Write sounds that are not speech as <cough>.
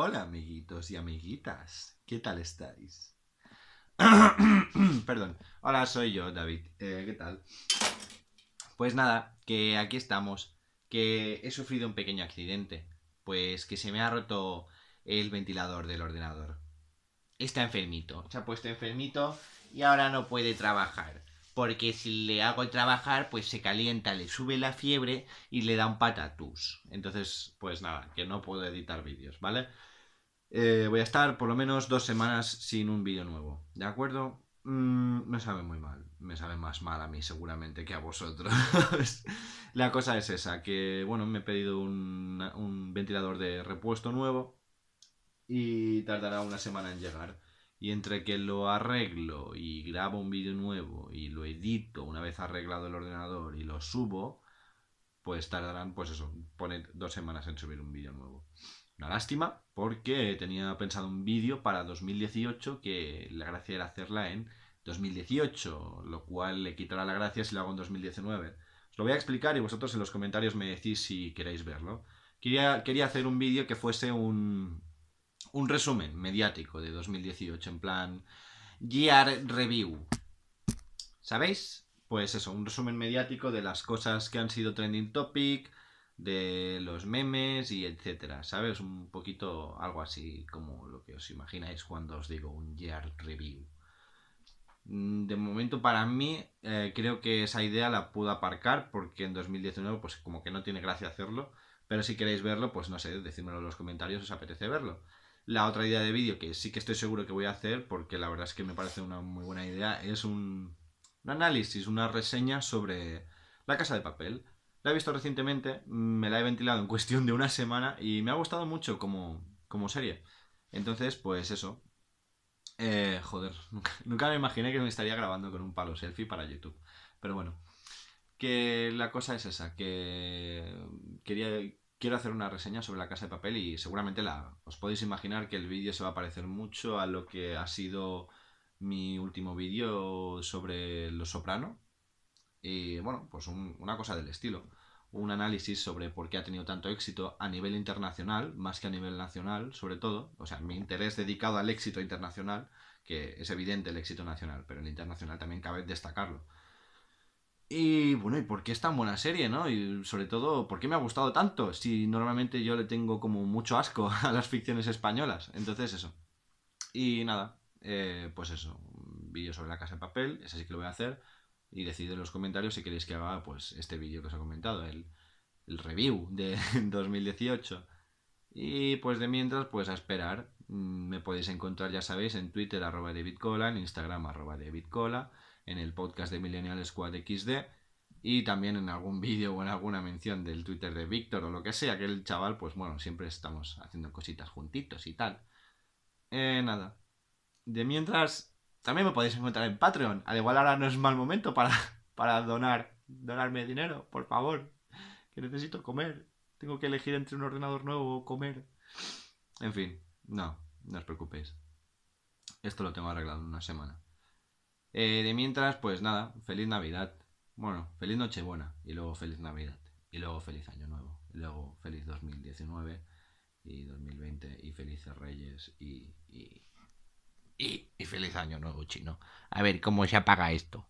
Hola amiguitos y amiguitas, ¿qué tal estáis? <clears throat> Perdón, hola soy yo, David, eh, ¿qué tal? Pues nada, que aquí estamos, que he sufrido un pequeño accidente, pues que se me ha roto el ventilador del ordenador. Está enfermito, se ha puesto enfermito y ahora no puede trabajar porque si le hago trabajar, pues se calienta, le sube la fiebre y le da un patatús. Entonces, pues nada, que no puedo editar vídeos, ¿vale? Eh, voy a estar por lo menos dos semanas sin un vídeo nuevo, ¿de acuerdo? Mm, me sabe muy mal, me sabe más mal a mí seguramente que a vosotros. <laughs> la cosa es esa, que bueno, me he pedido un, un ventilador de repuesto nuevo y tardará una semana en llegar. Y entre que lo arreglo y grabo un vídeo nuevo y lo edito una vez arreglado el ordenador y lo subo, pues tardarán, pues eso, poner dos semanas en subir un vídeo nuevo. Una lástima, porque tenía pensado un vídeo para 2018 que la gracia era hacerla en 2018, lo cual le quitará la gracia si lo hago en 2019. Os lo voy a explicar y vosotros en los comentarios me decís si queréis verlo. Quería, quería hacer un vídeo que fuese un, un resumen mediático de 2018 en plan Year Review. ¿Sabéis? Pues eso, un resumen mediático de las cosas que han sido trending topic, de los memes y etcétera, ¿sabes? Un poquito algo así como lo que os imagináis cuando os digo un year review. Mm, de momento para mí eh, creo que esa idea la pude aparcar porque en 2019 pues como que no tiene gracia hacerlo, pero si queréis verlo pues no sé, decídmelo en los comentarios os apetece verlo. La otra idea de vídeo que sí que estoy seguro que voy a hacer, porque la verdad es que me parece una muy buena idea, es un, análisis, una reseña sobre La Casa de Papel. La he visto recientemente, me la he ventilado en cuestión de una semana y me ha gustado mucho como, como serie. Entonces, pues eso. Eh, joder, <laughs> nunca, nunca, me imaginé que me estaría grabando con un palo selfie para YouTube. Pero bueno, que la cosa es esa, que quería quiero hacer una reseña sobre la casa de papel y seguramente la os podéis imaginar que el vídeo se va a parecer mucho a lo que ha sido mi último vídeo sobre Los Soprano. Y bueno, pues una cosa del estilo. Un análisis sobre por qué ha tenido tanto éxito a nivel internacional, más que a nivel nacional, sobre todo. O sea, mi interés dedicado al éxito internacional, que es evidente el éxito nacional, pero el internacional también cabe destacarlo. Y bueno, ¿y por qué es tan buena serie, no? Y sobre todo, ¿por qué me ha gustado tanto? Si normalmente yo le tengo como mucho asco <laughs> a las ficciones españolas. Entonces, eso. Y nada, eh, pues eso. vídeo sobre la casa de papel, ese sí que lo voy a hacer. Y decidid en los comentarios si queréis que haga pues este vídeo que os he comentado, el, el review de 2018. <laughs> Y pues de mientras, pues a esperar. Mm, me podéis encontrar, ya sabéis, en Twitter arroba David Cola, en Instagram arroba David Cola en el podcast de Millennial Squad XD y también en algún <laughs> vídeo o en alguna mención del Twitter de Víctor o lo que sea, que el chaval, pues bueno, siempre estamos haciendo cositas juntitos y tal. Eh, nada. De mientras, también me podéis encontrar en Patreon. Al igual ahora no es mal momento para, <laughs> para donar, donarme dinero, por favor. Que necesito comer. Tengo que elegir entre un ordenador nuevo o comer. En fin, no, no os preocupéis. Esto lo tengo arreglado en una semana. Eh, de mientras, pues nada, feliz Navidad. Bueno, feliz Nochebuena y luego feliz Navidad. Y luego feliz Año Nuevo. Y luego feliz 2019 y 2020 y felices Reyes y, y, y feliz Año Nuevo chino. A ver, ¿cómo se apaga esto?